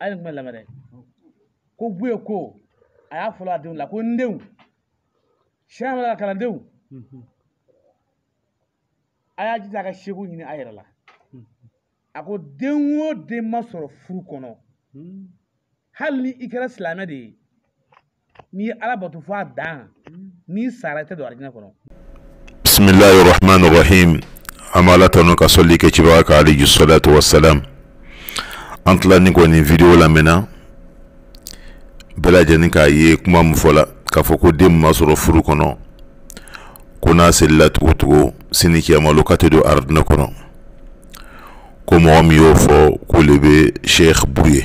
ayi ni kuma lamɛn dɛ ko buye ko a y'a fɔlɔ a denw la ko n denw siɲɛ wɛrɛ la kalandenw a y'a jija a ka seko ɲini a yɛrɛ la a ko den o den ma sɔrɔ furu kɔnɔ hali ni i kɛra silamɛ de ye n'i ye ala bato fɔ a dan n'i sara i tɛ don arijinɛ kɔnɔ bisimilahi rahmani rahim amalata ka soli ke cibaga ka alayhi salatu wassalam an tila ni kɔni video lamɛnna bɛɛ lajɛlen k'a ye kuma min fɔla k'a fɔ ko den min ma sɔrɔ furu kɔnɔ ko n'a selila tugu tugu sini kiyamalo ka tɛ don aradinɛ kɔnɔ ko mɔgɔ min y'o fɔ ko le bɛ sheikh buye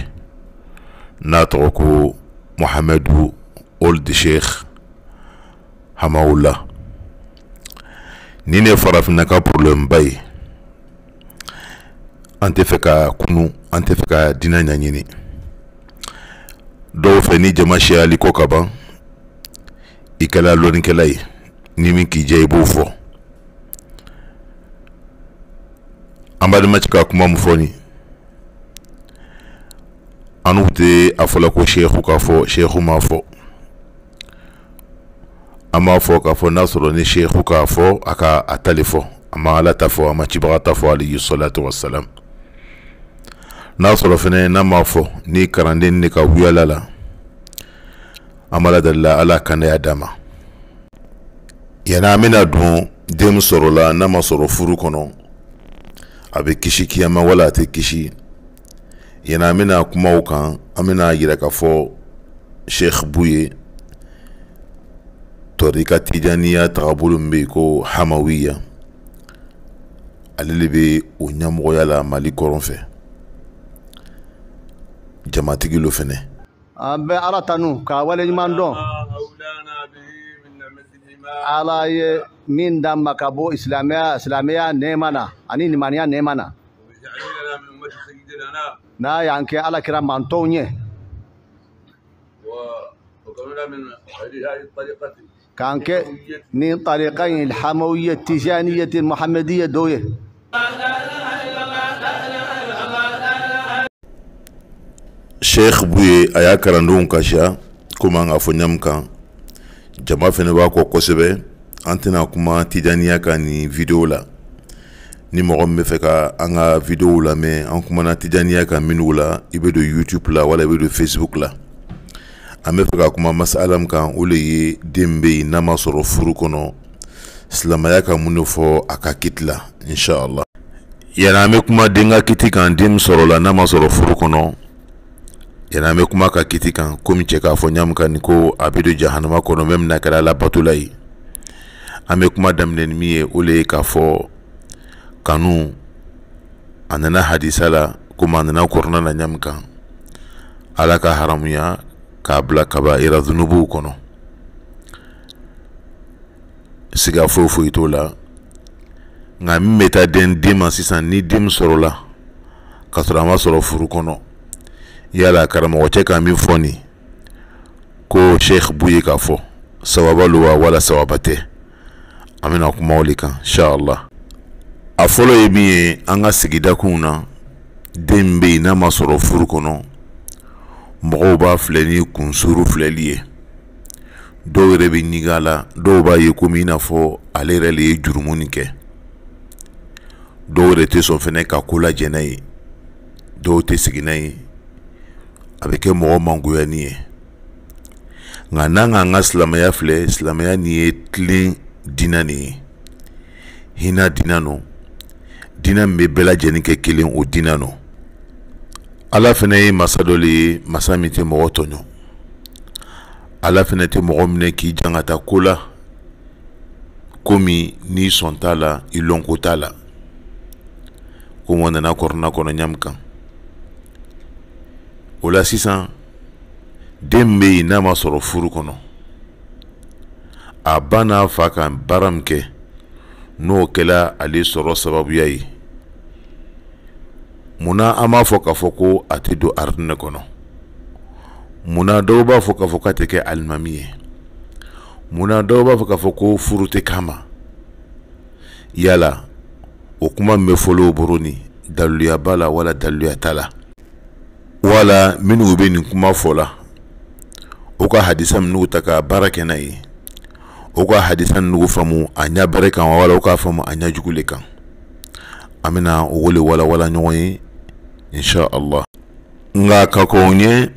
n'a tɔgɔ ko mohamɛdu old sheikh hamawula Ni de ye farafinna ka ba ye an tɛ fɛ ka kunu an tɛ fɛ ka dinɛ ɲaɲini dɔw fɛ ni jama siyali ko ka ban i kɛla lɔnnikɛla ye ni min k'i jɛ i b'o fɔ an balimacɛ ka kuma mun fɔ ni an n'u tɛ a fɔla ko shehu k'a fɔ shehu m'a fɔ an b'a fɔ k'a fɔ n'a sɔrɔ ni sehu k'a fɔ a ka a ta fɔ a ma ala ta fɔ a ma cibaga ta fɔ alayhi salatu wasalam n'a sɔrɔ fɛnɛ n'a m'a fɔ ni kalanden ne ka wuyala la an b'a ladalila ala kandaya d'a ma yan'a an bɛna don den sɔrɔla n'a ma sɔrɔ furu kɔnɔ a bɛ kisi kiyama wala a tɛ kisi yan'a an bɛna kumaw kan an bɛna yira k'a fɔ sheikh bu ye ka tijaniya tagabolo min bɛ ko hamawiya ale le be o ɲɛmɔgɔya la mali kɔrɔn fɛ jamatigi lo fɛnɛ an bɛ ala tanu k'a waleɲuman dɔn ala ye min d'an ma ka bo silamɛya silamɛya na ani nimaniya nɛɛma na n'a y'an kɛ ala kira mantɔw ɲɛ كان نين طريقين الحموية التجانية المحمدية دوية شيخ بوي ايا كراندون كاشا كما نغفو نمكا جما فين باكو كوسبي انتنا كما تجانيا كاني فيديو لا ني mɔgɔ min انغا fɛ ka an ka la mɛ an kumana tijaniya kan minnu la i bɛ don an be fɛ ka kuma masala min kan o le ye den be yen n'a ma sɔrɔ furu kɔnɔ silamaya ka mun de fɔ a ka kiti la inshallah yani an bɛ kuma den ka kiti kan den min sɔrɔla n'a ma sɔrɔ furu kɔnɔ yani an bɛ kuma ka kiti kan komi cɛ k'a fɔ ɲamu ka nin ko a bɛ don jahanama kɔnɔ mɛ mina kɛra labatola ye an bɛ kuma daminɛ ni min ye o le ye k'a fɔ kanu a nana hadisa la komi a nana kɔrɔna na ɲamu kan ala ka haramuya kabila kabaira dunubuw kɔnɔ siga foyi foyi t'o la nka min bɛ taa den den ma sisan ni den sɔrɔla ka sɔrɔ a ma sɔrɔ furu kɔnɔ yala karamɔgɔ cɛ ka min fɔ nin ko sheikh buye k'a fɔ sababa lo wa wala sababa tɛ an bɛna kuma o de kan allah a fɔlɔ ye min ye an ka sigidakunw na den bɛ yen n'a ma sɔrɔ furu kɔnɔ mɔgɔw b'a filɛ ni kunsuru filɛli ye dɔw yɛrɛ bɛ ɲiga la dɔw b'a ye komi i n'a fɔ ale yɛrɛ le ye jurumu nin kɛ dɔw yɛrɛ tɛ sɔn fɛnɛ ka ko lajɛ n'a ye dɔw tɛ sigi n'a ye a bɛ kɛ mɔgɔ mangoyani ye nka n'an k'an ka silamɛya filɛ silamɛya nin ye tilen diinɛ nin ye hinɛ diinɛ nɔ diinɛ min bɛ bɛɛ lajɛlen kɛ kelen o diinɛ nɔ ala fɛnɛ ye masa dɔ le ye masa min tɛ mɔgɔ tɔɲɔ ala fɛnɛ tɛ mɔgɔ minɛ k'i jan ka ta ko la komi n'i sɔn t'a la i lɔnko t'a la ko mɔ nana kɔrɔna kɔnɔ ɲamu kan o la sisan den be yen n'a ma sɔrɔ furu kɔnɔ a ba n'a fa ka baara min kɛ n'o kɛla ale sɔrɔ sababuya ye muna an b'a fɔ k'a fɔ ko a tɛ don aridinɛ kɔnɔ munna dɔw b'a fɔ k'a fɔ k'a tɛ kɛ alimami ye munna dɔw b'a fɔ k'a fɔ ko furu tɛ kama yala o kuma min bɛ fɔlɔ bolo ni daluya b'a la wala daluya t'a la wala minnu bɛ nin kuma fɔ la u ka hadisa minnu ta ka baara kɛ n'a ye u ka hadisa ninnu faamu a ɲɛ bɛrɛ kan wala u k'a faamu a ɲɛ jugu le kan an bɛna wala wele walawala ɲɔgɔn ye insha allah nka ka kɔn ɲɛ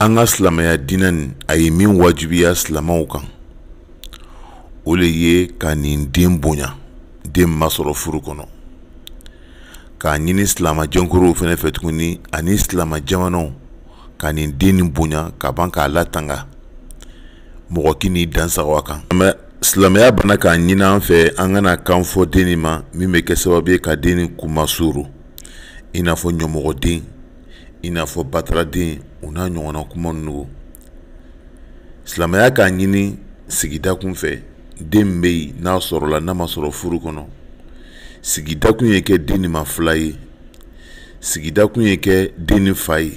an ka silamɛya dinɛ nin a ye min wajibiya silamɛw kan o le ye ka nin den bonya den masɔrɔ furu kɔnɔ k'a ɲini silama jɛnkorow fɛnɛ fɛ tuguni ani silama jamanaw ka nin den nin bonya ka ban k'a latanga mɔgɔ k'i n'i kan silamɛya bana k'a ɲini an fɛ an kana kan fɔ dennin ma min bɛ kɛ sababu ye ka dennin kumasuru i n'a fɔ ɲɛmɔgɔden i n'a fɔ bataraden o n'a ɲɔgɔnna kuma ninnu silamɛya k'a ɲini sigida kun fɛ den bɛ yen n'a sɔrɔla n'a ma sɔrɔ furu kɔnɔ sigida kun ye kɛ den ma fila ye sigida kun ye kɛ den ni fa ye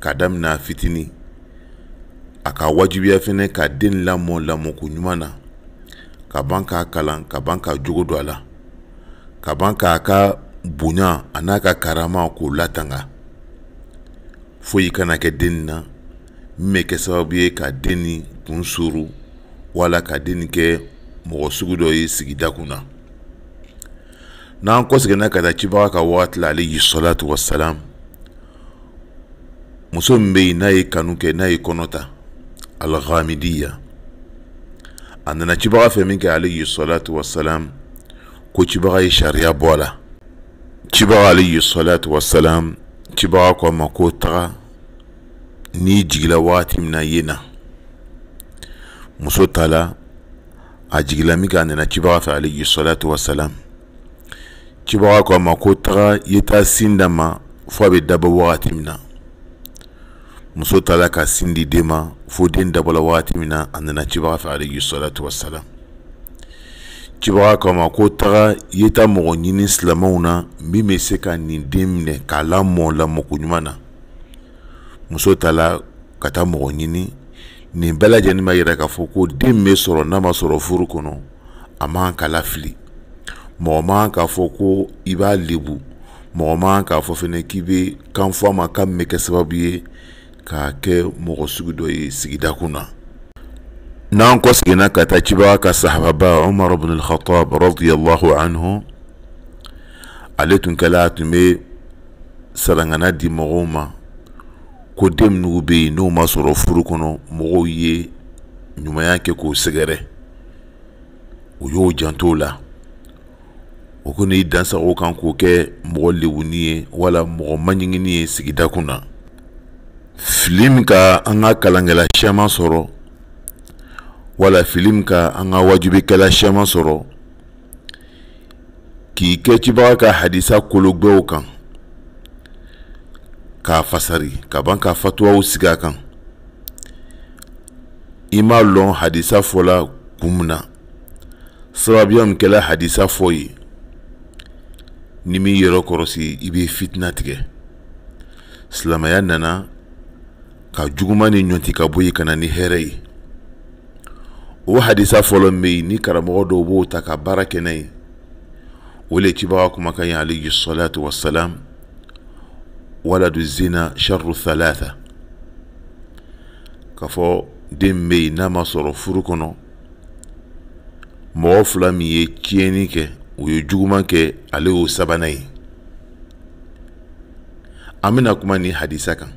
k'a daminɛ a fitinin a ka wajibiya fɛnɛ ka den lamɔ lamɔko ɲuman na ka ban k'a kalan ka ban k'a jogo don a la ka ban k'a ka bonya a n'a ka karama k'o latanga foyi kana kɛ den na min bɛ kɛ sababu ye ka den ni kun suru wala ka den kɛ mɔgɔ sugu dɔ ye sigida kun na n'an kɔseginna ka taa cibaga ka wagati la ale salatu wasalam muso min bɛ yen n'a ye kanu kɛ n'a ye kɔnɔ ta alhamidiya a nana cibaga fɛ min kɛ alayhi salatu wasalam ko cibaga ye sariya bɔ a la cibaga alayhi salatu wasalam cibaga ko a ma ko taga n'i jigila wagati min na yen na muso ta la a jigila min kɛ a nana cibaga fɛ alayhi salatu wasalam cibaga ko a ma ko taga i ye taa sin da ma fɔ a bɛ dabɔ wagati min na muso taara ka sindi dema den fo den dabɔla wagati min na a nana cibaga fɛ alayhi salatu wasalam cibaga kama ko taga i mɔgɔ ɲini silamaw na min be se ka nin den minɛ k'a lamɔ lamɔko ɲuman na muso tala ka ta mɔgɔ ɲini nin bɛɛ lajɛlen b'a yira k'a fɔ ko den be sɔrɔ n'a ma sɔrɔ furu kɔnɔ a man kan ka lafili mɔgɔ man kan k'a fɔ ko i b'a lebu mɔgɔ man kan k'a fɔ fɛnɛ k'i be kan fɔ a ma kan min bɛ kɛ sababu ye k'a kɛ mɔgɔ sugu dɔ ye sigida kun na n'an kɔsegina seginna ka ta cibaga ka sahababa umar bn alkhatab radiallahu anhu ale tun kɛla tun be sarangana di mɔgɔw ma ko den minugu be yen n'u ma sɔrɔ furu kɔnɔ mɔgɔw ye ɲumanya kɛ k'o sɛgɛrɛ u y'o janto la o ko n'i dansago kan k'o kɛ mɔgɔ lewuni ye wala mɔgɔ maɲigini ye sigida kun na fili min ka an ka kalankɛla siyaman sɔrɔ wala fili min ka an ka wajibikɛla siyaman sɔrɔ k'i kɛcibaga ka hadisa kologwɛw kan k'a fasari ka ban ka fatuwaw sigi a kan i m'a lɔn hadisa fɔla kun min na sababuya min kɛla hadisa fɔ ye ni m'i yɛrɛ kɔrɔsi i bɛ fitina tigɛ silamaya nana ka juguman ni ɲɔnti ka bɔ yen ka na ni hɛrɛ ye o hadisa fɔlɔ min bɛ yen ni karamɔgɔ dɔw b'o ta ka baara kɛ n'a ye o le cibaga kumakan ye alayhi salatu wasalam waladu zina sharru thalatha k'a fɔ den bɛ yen n'a ma sɔrɔ furu kɔnɔ mɔgɔ fila min ye tiɲɛni kɛ u ye juguman kɛ ale y'o sabanan ye an bɛna kuma ni hadisa kan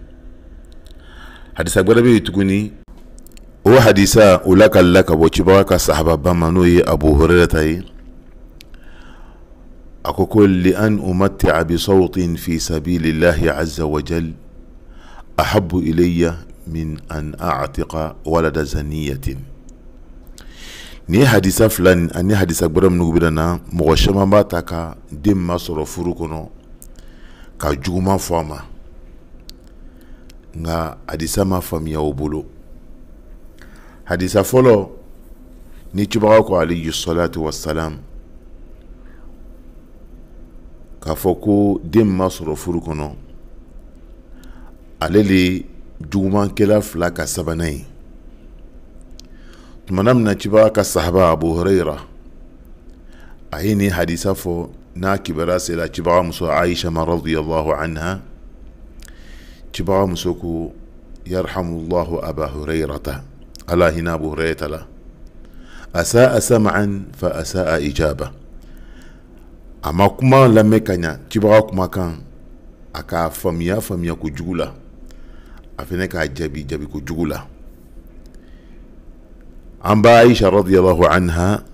hadisa gwɛrɛ bɛ yen tuguni o hadisa o lakalila ka bɔ cibaga ka sahababa ma n'o ye abu hurɛra ta ye a ko ko lian umatia bisautin fi sabilillahi aza wajal ahabu ilaya min an atika walada zaniyatin ni ye hadisa fila ni ani hadisa gwɛrɛ minugu bira na mɔgɔ saman b'a ta ka den ma sɔrɔ furu kɔnɔ ka juguman fɔ a ma nga hadisa ma faamuya wo bolo hadisa fɔlɔ ni cibaga ko alayhi salatu wasalam k'a fɔ ko den ma sɔrɔ furu kɔnɔ ale le jugumankɛla fila ka sabana ye tumana mina cibaga ka sahaba abu huraira a ye ni hadisa fɔ n'a kibaruya sera cibaga muso aisha ma radiyallahu anha كبا مسوكو يرحم الله أبا هريرة على هنا أبو هريرة لا أساء سمعا فأساء إجابة أما كما لم يكن كبا كما كان أكا فميا فميا كجولا أفنك أجابي جابي كجولا عن عائشة رضي الله عنها